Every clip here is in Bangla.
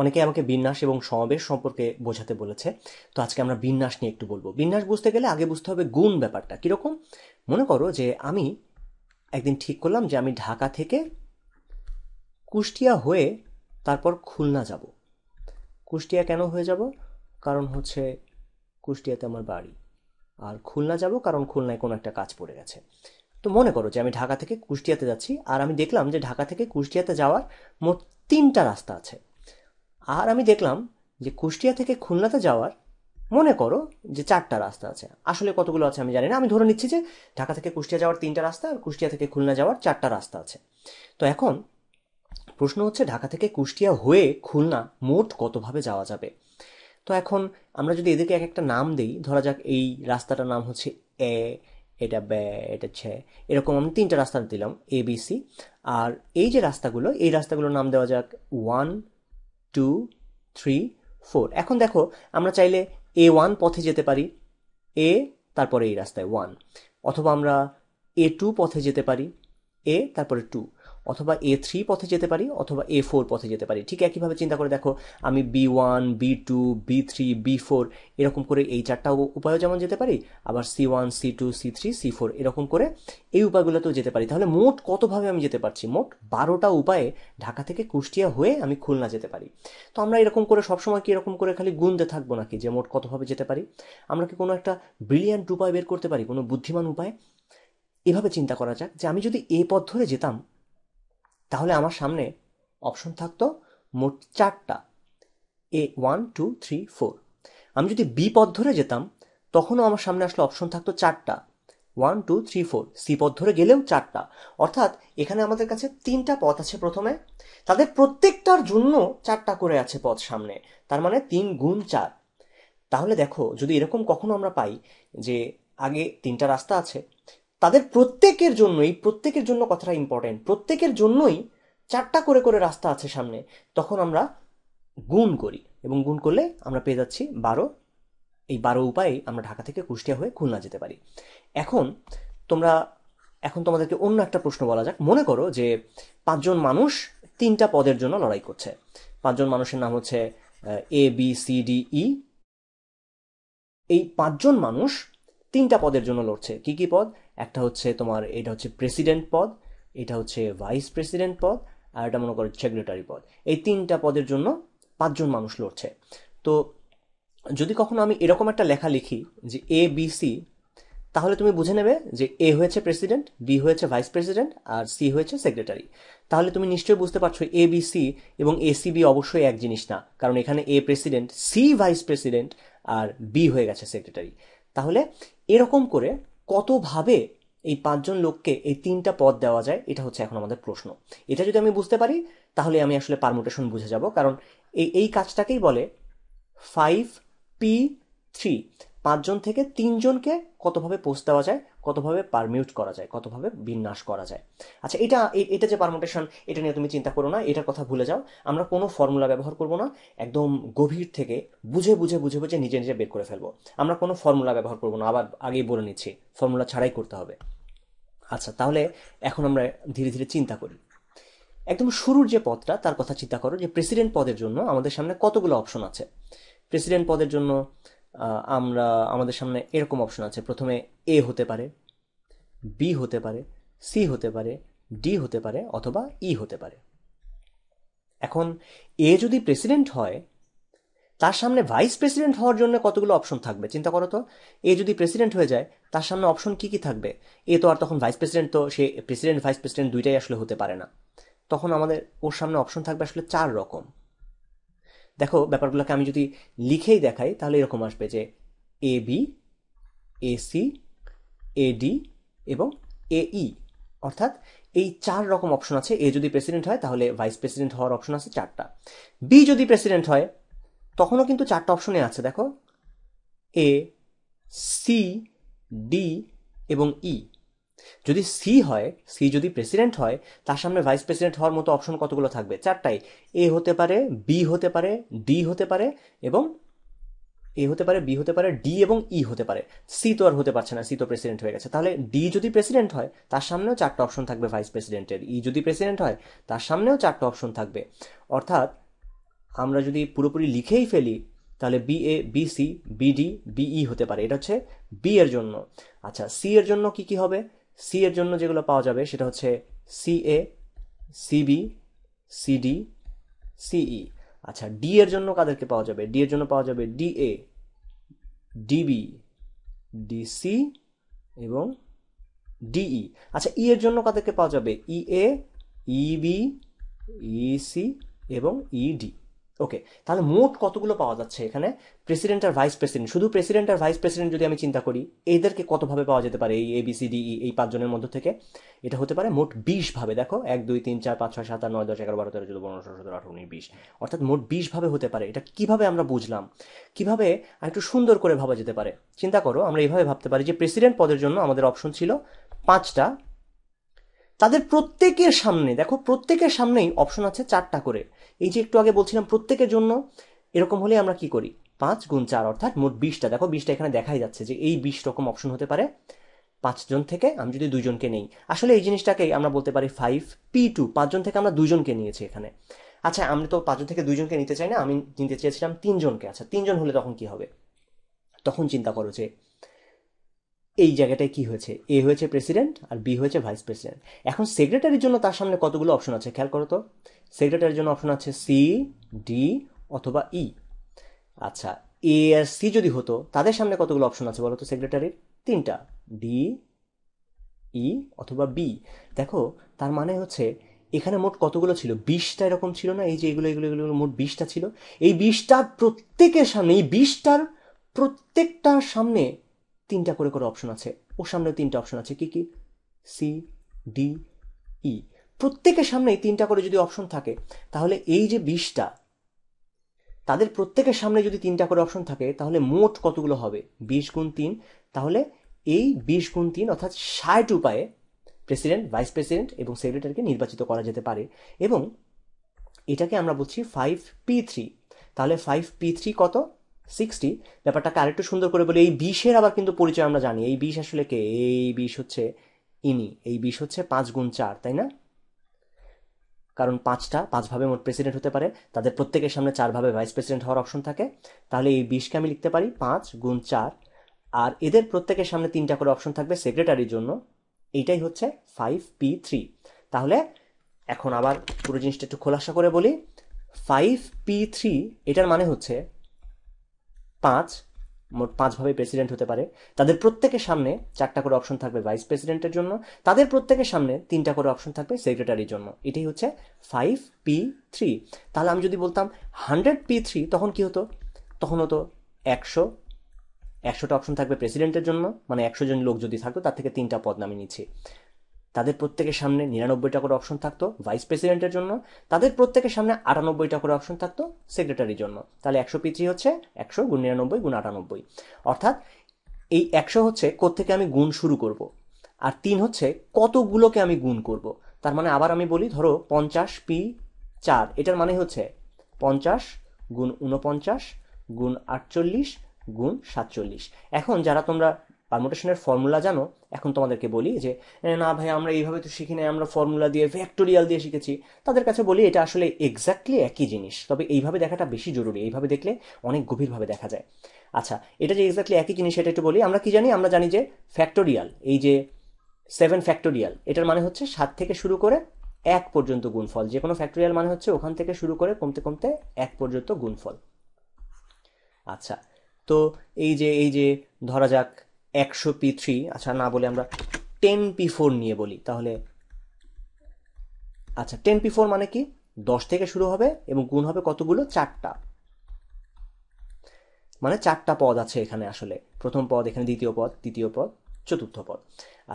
অনেকে আমাকে বিন্যাস এবং সমাবেশ সম্পর্কে বোঝাতে বলেছে তো আজকে আমরা বিন্যাস নিয়ে একটু বলবো বিন্যাস বুঝতে গেলে আগে বুঝতে হবে গুণ ব্যাপারটা কীরকম মনে করো যে আমি একদিন ঠিক করলাম যে আমি ঢাকা থেকে কুষ্টিয়া হয়ে তারপর খুলনা যাব কুষ্টিয়া কেন হয়ে যাব কারণ হচ্ছে কুষ্টিয়াতে আমার বাড়ি আর খুলনা যাব কারণ খুলনায় কোনো একটা কাজ পড়ে গেছে তো মনে করো যে আমি ঢাকা থেকে কুষ্টিয়াতে যাচ্ছি আর আমি দেখলাম যে ঢাকা থেকে কুষ্টিয়াতে যাওয়ার মোট তিনটা রাস্তা আছে আর আমি দেখলাম যে কুষ্টিয়া থেকে খুলনাতে যাওয়ার মনে করো যে চারটা রাস্তা আছে আসলে কতগুলো আছে আমি জানি না আমি ধরে নিচ্ছি যে ঢাকা থেকে কুষ্টিয়া যাওয়ার তিনটা রাস্তা আর কুষ্টিয়া থেকে খুলনা যাওয়ার চারটা রাস্তা আছে তো এখন প্রশ্ন হচ্ছে ঢাকা থেকে কুষ্টিয়া হয়ে খুলনা মোট কতভাবে যাওয়া যাবে তো এখন আমরা যদি এদেরকে এক একটা নাম দিই ধরা যাক এই রাস্তাটার নাম হচ্ছে এ এটা ব্যা এটা ছে এরকম আমি তিনটা রাস্তা দিলাম এবিসি আর এই যে রাস্তাগুলো এই রাস্তাগুলোর নাম দেওয়া যাক ওয়ান টু থ্রি ফোর এখন দেখো আমরা চাইলে এ ওয়ান পথে যেতে পারি এ তারপরে এই রাস্তায় ওয়ান অথবা আমরা এ টু পথে যেতে পারি এ তারপরে টু অথবা এ থ্রি পথে যেতে পারি অথবা এ ফোর পথে যেতে পারি ঠিক একইভাবে চিন্তা করে দেখো আমি B one B two B three B four এরকম করে এই চারটা উপায়ও যেমন যেতে পারি আবার C one C two C three C four এরকম করে এই উপায়গুলোতেও যেতে পারি তাহলে মোট কতভাবে আমি যেতে পারছি মোট বারোটা উপায়ে ঢাকা থেকে কুষ্টিয়া হয়ে আমি খুলনা যেতে পারি তো আমরা এরকম করে সবসময় কি এরকম করে খালি গুনতে থাকবো নাকি যে মোট কতভাবে যেতে পারি আমরা কি কোনো একটা ব্রিলিয়ান্ট উপায় বের করতে পারি কোনো বুদ্ধিমান উপায় এভাবে চিন্তা করা যাক যে আমি যদি এ পথ ধরে যেতাম তাহলে আমার সামনে অপশন থাকতো মোট চারটা A one two three four আমি যদি বি পথ ধরে যেতাম তখনও আমার সামনে আসলে অপশন থাকতো চারটা one two three four C পথ ধরে গেলেও চারটা অর্থাৎ এখানে আমাদের কাছে তিনটা পথ আছে প্রথমে তাদের প্রত্যেকটার জন্য চারটা করে আছে পথ সামনে তার মানে তিন গুণ চার তাহলে দেখো যদি এরকম কখনো আমরা পাই যে আগে তিনটা রাস্তা আছে তাদের প্রত্যেকের জন্যই প্রত্যেকের জন্য কথাটা ইম্পর্টেন্ট প্রত্যেকের জন্যই চারটা করে করে রাস্তা আছে সামনে তখন আমরা গুণ করি এবং গুণ করলে আমরা পেয়ে যাচ্ছি বারো এই বারো উপায়ে আমরা ঢাকা থেকে কুষ্টিয়া হয়ে খুলনা যেতে পারি এখন তোমরা এখন তোমাদেরকে অন্য একটা প্রশ্ন বলা যাক মনে করো যে পাঁচজন মানুষ তিনটা পদের জন্য লড়াই করছে পাঁচজন মানুষের নাম হচ্ছে A B C D E এই পাঁচজন মানুষ তিনটা পদের জন্য লড়ছে কি কি পদ একটা হচ্ছে তোমার এটা হচ্ছে প্রেসিডেন্ট পদ এটা হচ্ছে ভাইস প্রেসিডেন্ট পদ আর এটা মনে করো সেক্রেটারি পদ এই তিনটা পদের জন্য পাঁচজন মানুষ লড়ছে তো যদি কখনো আমি এরকম একটা লেখা লিখি যে এ বি সি তাহলে তুমি বুঝে নেবে যে এ হয়েছে প্রেসিডেন্ট বি হয়েছে ভাইস প্রেসিডেন্ট আর সি হয়েছে সেক্রেটারি তাহলে তুমি নিশ্চয়ই বুঝতে পারছো এ বি সি এবং এ সি বি অবশ্যই এক জিনিস না কারণ এখানে A president C vice president আর বি হয়ে গেছে সেক্রেটারি তাহলে এরকম করে কতভাবে এই পাঁচজন লোককে এই তিনটা পদ দেওয়া যায় এটা হচ্ছে এখন আমাদের প্রশ্ন এটা যদি আমি বুঝতে পারি তাহলে আমি আসলে পারমুটেশন বুঝে যাব কারণ এই এই কাজটাকেই বলে ফাইভ পি থ্রি পাঁচজন থেকে তিনজনকে কতভাবে পোস্ট দেওয়া যায় কতভাবে পারমিউট করা যায় কতভাবে বিন্যাস করা যায় আচ্ছা এটা এটা যে পারমুটেশন এটা নিয়ে তুমি চিন্তা করো না এটার কথা ভুলে যাও আমরা কোনো ফর্মুলা ব্যবহার করব না একদম গভীর থেকে বুঝে বুঝে বুঝে বুঝে নিজে নিজে বের করে ফেলবো আমরা কোনো ফর্মুলা ব্যবহার করব না আবার আগেই বলে নিচ্ছি ফর্মুলা ছাড়াই করতে হবে আচ্ছা তাহলে এখন আমরা ধীরে ধীরে চিন্তা করি একদম শুরুর যে পদটা তার কথা চিন্তা করো যে প্রেসিডেন্ট পদের জন্য আমাদের সামনে কতগুলো অপশন আছে প্রেসিডেন্ট পদের জন্য আমরা আমাদের সামনে এরকম অপশন আছে প্রথমে এ হতে পারে বি হতে পারে সি হতে পারে ডি হতে পারে অথবা ই e হতে পারে এখন এ যদি প্রেসিডেন্ট হয় তার সামনে ভাইস প্রেসিডেন্ট হওয়ার জন্য কতগুলো অপশন থাকবে চিন্তা করো তো এ যদি প্রেসিডেন্ট হয়ে যায় তার সামনে অপশন কি কি থাকবে এ তো আর তখন ভাইস প্রেসিডেন্ট তো সে প্রেসিডেন্ট ভাইস প্রেসিডেন্ট দুইটাই আসলে হতে পারে না তখন আমাদের ওর সামনে অপশন থাকবে আসলে চার রকম দেখো ব্যাপারগুলোকে আমি যদি লিখেই দেখাই তাহলে এরকম আসবে যে A B A C A D এবং এ ই e। অর্থাৎ এই চার রকম অপশন আছে এ যদি প্রেসিডেন্ট হয় তাহলে ভাইস প্রেসিডেন্ট হওয়ার অপশন আছে চারটা বি যদি প্রেসিডেন্ট হয় তখনও কিন্তু চারটা অপশনে আছে দেখো এ সি ডি এবং ই e। যদি সি হয় সি যদি প্রেসিডেন্ট হয় তার সামনে ভাইস প্রেসিডেন্ট হওয়ার মতো অপশন কতগুলো থাকবে চারটাই এ হতে পারে বি হতে পারে ডি হতে পারে এবং এ হতে পারে বি হতে পারে ডি এবং ই e হতে পারে সি তো আর হতে পারছে না সি তো প্রেসিডেন্ট হয়ে গেছে তাহলে ডি যদি প্রেসিডেন্ট হয় তার সামনেও চারটা অপশন থাকবে ভাইস প্রেসিডেন্টের ই যদি প্রেসিডেন্ট হয় তার সামনেও চারটা অপশন থাকবে অর্থাৎ আমরা যদি পুরোপুরি লিখেই ফেলি তাহলে B A B C B D B E হতে পারে এটা হচ্ছে বি এর জন্য আচ্ছা সি এর জন্য কি কি হবে সি এর জন্য যেগুলো পাওয়া যাবে সেটা হচ্ছে সি এ সিবি সিডি সিই আচ্ছা ডি এর জন্য কাদেরকে পাওয়া যাবে ডি এর জন্য পাওয়া যাবে ডি এ ডিবি ডিসি এবং ডিই e। আচ্ছা ই e এর জন্য কাদেরকে পাওয়া যাবে ই এ ইবি ইসি এবং ইডি e ওকে তাহলে মোট কতগুলো পাওয়া যাচ্ছে এখানে প্রেসিডেন্ট আর ভাইস প্রেসিডেন্ট শুধু প্রেসিডেন্ট আর ভাইস প্রেসিডেন্ট যদি আমি চিন্তা করি এদেরকে কতভাবে পাওয়া যেতে পারে এই এবিসিডি e, এই পাঁচজনের মধ্যে থেকে এটা হতে পারে মোট বিশ ভাবে দেখো এক দুই তিন চার পাঁচ ছয় সাত আট নয় দশ এগারো বারো তেরো চোদ্দ পনেরো ষোলো সতেরো আঠারো উনিশ বিশ অর্থাৎ মোট বিশ ভাবে হতে পারে এটা কিভাবে আমরা বুঝলাম কিভাবে আর একটু সুন্দর করে ভাবা যেতে পারে চিন্তা করো আমরা এইভাবে ভাবতে পারি যে প্রেসিডেন্ট পদের জন্য আমাদের অপশন ছিল পাঁচটা তাদের প্রত্যেকের সামনে দেখো প্রত্যেকের সামনেই অপশন আছে চারটা করে এই যে একটু আগে বলছিলাম প্রত্যেকের জন্য এরকম হলে আমরা কি করি পাঁচ গুণ চার অর্থাৎ মোট বিশটা দেখো বিশটা এখানে দেখাই যাচ্ছে যে এই বিশ রকম অপশন হতে পারে পাঁচজন থেকে আমি যদি দুজনকে নেই আসলে এই জিনিসটাকে আমরা বলতে পারি ফাইভ পি টু পাঁচজন থেকে আমরা দুজনকে নিয়েছি এখানে আচ্ছা আমি তো পাঁচজন থেকে দুইজনকে নিতে চাই না আমি নিতে চেয়েছিলাম তিনজনকে আচ্ছা তিনজন হলে তখন কি হবে তখন চিন্তা করো যে এই জায়গাটায় কি হয়েছে এ হয়েছে প্রেসিডেন্ট আর বি হয়েছে ভাইস প্রেসিডেন্ট এখন সেক্রেটারির জন্য তার সামনে কতগুলো অপশন আছে খেয়াল করো তো সেক্রেটারির জন্য অপশন আছে সি ডি অথবা ই e. আচ্ছা এ আর সি যদি হতো তাদের সামনে কতগুলো অপশন আছে বলো তো সেক্রেটারির তিনটা ডি ই e অথবা বি দেখো তার মানে হচ্ছে এখানে মোট কতগুলো ছিল বিশটা এরকম ছিল না এই যে এগুলো এগুলো এগুলো মোট বিশটা ছিল এই বিশটা প্রত্যেকের সামনে এই বিশটার প্রত্যেকটার সামনে তিনটা করে করে অপশন আছে ওর সামনে তিনটা অপশন আছে কি কি সি ডি ই প্রত্যেকের সামনে তিনটা করে যদি অপশন থাকে তাহলে এই যে বিশটা তাদের প্রত্যেকের সামনে যদি তিনটা করে অপশন থাকে তাহলে মোট কতগুলো হবে বিশ গুণ তিন তাহলে এই বিশ গুণ তিন অর্থাৎ ষাট উপায়ে প্রেসিডেন্ট ভাইস প্রেসিডেন্ট এবং সেক্রেটারিকে নির্বাচিত করা যেতে পারে এবং এটাকে আমরা বলছি ফাইভ পি থ্রি তাহলে ফাইভ পি থ্রি কত সিক্সটি ব্যাপারটাকে আরেকটু সুন্দর করে বলি এই বিশের আবার কিন্তু পরিচয় আমরা জানি এই বিশ আসলে কে এই বিশ হচ্ছে ইনি এই বিশ হচ্ছে পাঁচ গুণ চার তাই না কারণ পাঁচটা পাঁচভাবে মোট প্রেসিডেন্ট হতে পারে তাদের প্রত্যেকের সামনে চারভাবে ভাইস প্রেসিডেন্ট হওয়ার অপশন থাকে তাহলে এই বিশকে আমি লিখতে পারি পাঁচ গুণ চার আর এদের প্রত্যেকের সামনে তিনটা করে অপশন থাকবে সেক্রেটারির জন্য এইটাই হচ্ছে ফাইভ পি থ্রি তাহলে এখন আবার পুরো জিনিসটা একটু খোলাসা করে বলি ফাইভ পি থ্রি এটার মানে হচ্ছে পাঁচ মোট পাঁচভাবে প্রেসিডেন্ট হতে পারে তাদের প্রত্যেকের সামনে চারটা করে অপশন থাকবে ভাইস প্রেসিডেন্টের জন্য তাদের প্রত্যেকের সামনে তিনটা করে অপশন থাকবে সেক্রেটারির জন্য এটাই হচ্ছে ফাইভ পি থ্রি তাহলে আমি যদি বলতাম হান্ড্রেড পি থ্রি তখন কি হতো তখন হতো একশো একশোটা অপশন থাকবে প্রেসিডেন্টের জন্য মানে একশো জন লোক যদি থাকতো তার থেকে তিনটা পদ নামিয়ে নিচ্ছি তাদের প্রত্যেকের সামনে নিরানব্বইটা করে অপশন থাকতো ভাইস প্রেসিডেন্টের জন্য তাদের প্রত্যেকের সামনে আটানব্বইটা করে অপশন থাকতো সেক্রেটারির জন্য তাহলে একশো পি হচ্ছে একশো গুণ নিরানব্বই গুণ আটানব্বই অর্থাৎ এই একশো হচ্ছে কোত্থেকে আমি গুণ শুরু করব। আর তিন হচ্ছে কতগুলোকে আমি গুণ করব। তার মানে আবার আমি বলি ধরো পঞ্চাশ পি চার এটার মানে হচ্ছে পঞ্চাশ গুণ উনপঞ্চাশ গুণ আটচল্লিশ গুণ সাতচল্লিশ এখন যারা তোমরা পারমোটেশনের ফর্মুলা জানো এখন তোমাদেরকে বলি যে না ভাই আমরা এইভাবে তো শিখি নাই আমরা ফর্মুলা দিয়ে ভ্যাক্টোরিয়াল দিয়ে শিখেছি তাদের কাছে বলি এটা আসলে এক্স্যাক্টলি একই জিনিস তবে এইভাবে দেখাটা বেশি জরুরি এইভাবে দেখলে অনেক গভীরভাবে দেখা যায় আচ্ছা এটা যে এক্স্যাক্টলি একই জিনিস এটা একটু বলি আমরা কি জানি আমরা জানি যে ফ্যাক্টোরিয়াল এই যে সেভেন ফ্যাক্টোরিয়াল এটার মানে হচ্ছে সাত থেকে শুরু করে এক পর্যন্ত গুণফল যে কোনো ফ্যাক্টোরিয়াল মানে হচ্ছে ওখান থেকে শুরু করে কমতে কমতে এক পর্যন্ত গুণফল আচ্ছা তো এই যে এই যে ধরা যাক একশো পি থ্রি আচ্ছা না বলে আমরা টেন পি ফোর নিয়ে বলি তাহলে আচ্ছা টেন পি ফোর মানে কি দশ থেকে শুরু হবে এবং গুণ হবে কতগুলো চারটা মানে চারটা পদ আছে এখানে আসলে প্রথম পদ এখানে দ্বিতীয় পদ তৃতীয় পদ চতুর্থ পদ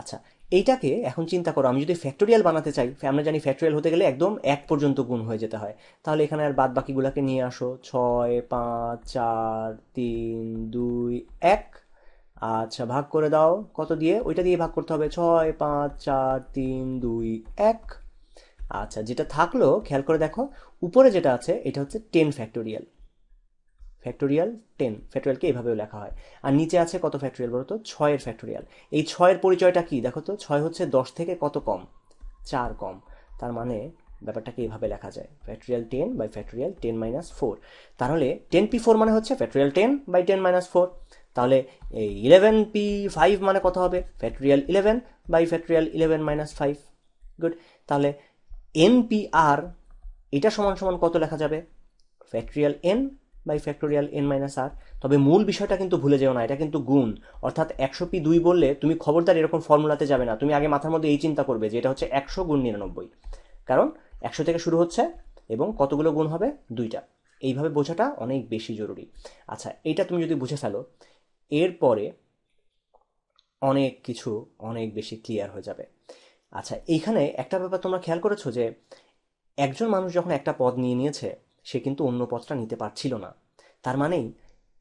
আচ্ছা এইটাকে এখন চিন্তা করো আমি যদি ফ্যাক্টোরিয়াল বানাতে চাই আমরা জানি ফ্যাক্টোরিয়াল হতে গেলে একদম এক পর্যন্ত গুণ হয়ে যেতে হয় তাহলে এখানে আর বাদ বাকিগুলোকে নিয়ে আসো ছয় পাঁচ চার তিন দুই এক আচ্ছা ভাগ করে দাও কত দিয়ে ওইটা দিয়ে ভাগ করতে হবে ছয় পাঁচ চার তিন দুই এক আচ্ছা যেটা থাকলো খেয়াল করে দেখো উপরে যেটা আছে এটা হচ্ছে টেন ফ্যাক্টোরিয়াল ফ্যাক্টোরিয়াল টেন ফ্যাক্টোরিয়ালকে এভাবেও লেখা হয় আর নিচে আছে কত ফ্যাক্টোরিয়াল বলতো ছয়ের ফ্যাক্টোরিয়াল এই ছয়ের পরিচয়টা কি দেখো তো ছয় হচ্ছে দশ থেকে কত কম চার কম তার মানে ব্যাপারটাকে এভাবে লেখা যায় factorial ten by factorial ten minus four তাহলে টেন পি ফোর মানে হচ্ছে factorial ten by ten minus four তাহলে এই ইলেভেন পি ফাইভ মানে কত হবে factorial eleven by factorial eleven minus five good তাহলে এন পি আর এটা সমান সমান কত লেখা যাবে factorial N by factorial N minus R তবে মূল বিষয়টা কিন্তু ভুলে যেও না এটা কিন্তু গুণ অর্থাৎ একশো পি দুই বললে তুমি খবরদার এরকম ফর্মুলাতে যাবে না তুমি আগে মাথার মধ্যে এই চিন্তা করবে যে এটা হচ্ছে একশো গুণ নিরানব্বই কারণ একশো থেকে শুরু হচ্ছে এবং কতগুলো গুণ হবে দুইটা এইভাবে বোঝাটা অনেক বেশি জরুরি আচ্ছা এটা তুমি যদি বুঝে ফেলো এরপরে অনেক কিছু অনেক বেশি ক্লিয়ার হয়ে যাবে আচ্ছা এইখানে একটা ব্যাপার তোমরা খেয়াল করেছো যে একজন মানুষ যখন একটা পদ নিয়ে নিয়েছে সে কিন্তু অন্য পদটা নিতে পারছিল না তার মানেই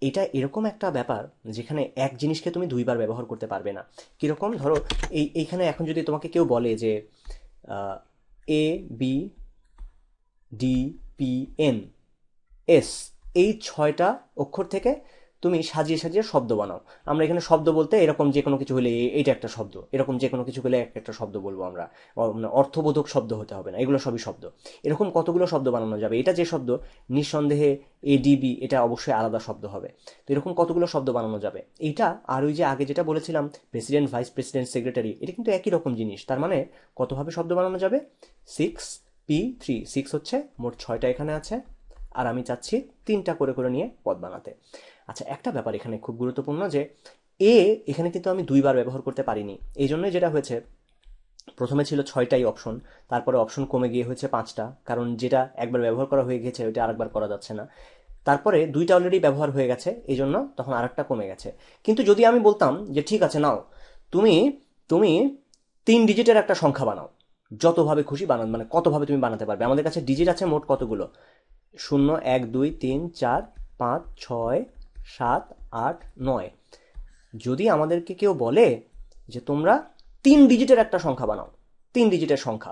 এটা এরকম একটা ব্যাপার যেখানে এক জিনিসকে তুমি দুইবার ব্যবহার করতে পারবে না কীরকম ধরো এই এইখানে এখন যদি তোমাকে কেউ বলে যে A B D P N S এই ছয়টা অক্ষর থেকে তুমি সাজিয়ে সাজিয়ে শব্দ বানাও আমরা এখানে শব্দ বলতে এরকম যে কোনো কিছু হলে এটা একটা শব্দ এরকম যে কোনো কিছু হলে একটা শব্দ বলবো আমরা মানে অর্থবোধক শব্দ হতে হবে না এগুলো সবই শব্দ এরকম কতগুলো শব্দ বানানো যাবে এটা যে শব্দ নিঃসন্দেহে এডিবি এটা অবশ্যই আলাদা শব্দ হবে তো এরকম কতগুলো শব্দ বানানো যাবে এইটা আর ওই যে আগে যেটা বলেছিলাম প্রেসিডেন্ট ভাইস প্রেসিডেন্ট সেক্রেটারি এটা কিন্তু একই রকম জিনিস তার মানে কতভাবে শব্দ বানানো যাবে সিক্স পি থ্রি সিক্স হচ্ছে মোট ছয়টা এখানে আছে আর আমি চাচ্ছি তিনটা করে করে নিয়ে পদ বানাতে আচ্ছা একটা ব্যাপার এখানে খুব গুরুত্বপূর্ণ যে এ এখানে কিন্তু আমি দুইবার ব্যবহার করতে পারিনি এই জন্যই যেটা হয়েছে প্রথমে ছিল ছয়টাই অপশন তারপরে অপশন কমে গিয়ে হয়েছে পাঁচটা কারণ যেটা একবার ব্যবহার করা হয়ে গেছে ওইটা আরেকবার করা যাচ্ছে না তারপরে দুইটা অলরেডি ব্যবহার হয়ে গেছে এই জন্য তখন আরেকটা কমে গেছে কিন্তু যদি আমি বলতাম যে ঠিক আছে নাও তুমি তুমি তিন ডিজিটের একটা সংখ্যা বানাও যতভাবে খুশি বানান মানে কতভাবে তুমি বানাতে পারবে আমাদের কাছে ডিজিট আছে মোট কতগুলো শূন্য এক দুই তিন চার পাঁচ ছয় সাত আট নয় যদি আমাদেরকে কেউ বলে যে তোমরা তিন ডিজিটের একটা সংখ্যা বানাও তিন ডিজিটের সংখ্যা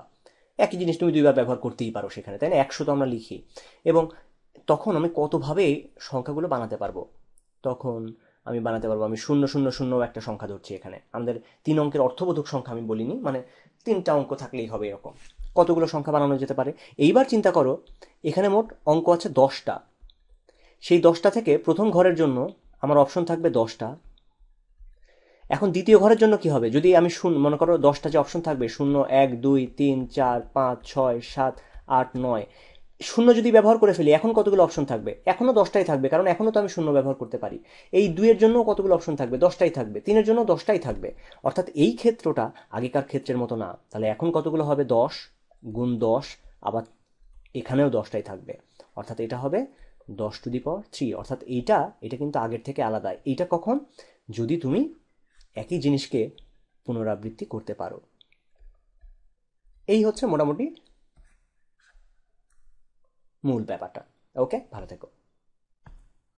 একই জিনিস তুমি দুইবার ব্যবহার করতেই পারো সেখানে তাই না একশো তো আমরা লিখি এবং তখন আমি কতভাবে সংখ্যাগুলো বানাতে পারবো তখন আমি বানাতে পারবো আমি শূন্য শূন্য শূন্য একটা সংখ্যা ধরছি এখানে আমাদের তিন অঙ্কের অর্থবোধক সংখ্যা আমি বলিনি মানে তিনটা অঙ্ক থাকলেই হবে এরকম কতগুলো সংখ্যা বানানো যেতে পারে এইবার চিন্তা করো এখানে মোট অঙ্ক আছে দশটা সেই দশটা থেকে প্রথম ঘরের জন্য আমার অপশন থাকবে দশটা এখন দ্বিতীয় ঘরের জন্য কি হবে যদি আমি শূন্য মনে করো দশটা যে অপশন থাকবে শূন্য এক দুই তিন চার পাঁচ ছয় সাত আট নয় শূন্য যদি ব্যবহার করে ফেলি এখন কতগুলো অপশন থাকবে এখনও দশটাই থাকবে কারণ এখনও তো আমি শূন্য ব্যবহার করতে পারি এই দুইয়ের জন্য কতগুলো অপশন থাকবে দশটাই থাকবে তিনের জন্য দশটাই থাকবে অর্থাৎ এই ক্ষেত্রটা আগেকার ক্ষেত্রের মতো না তাহলে এখন কতগুলো হবে দশ গুণ দশ আবার এখানেও দশটাই থাকবে অর্থাৎ এটা হবে দশ টু দি পাওয়ার থ্রি অর্থাৎ এইটা এটা কিন্তু আগের থেকে আলাদা এইটা কখন যদি তুমি একই জিনিসকে পুনরাবৃত্তি করতে পারো এই হচ্ছে মোটামুটি মূল ব্যাপারটা ওকে ভালো থেকো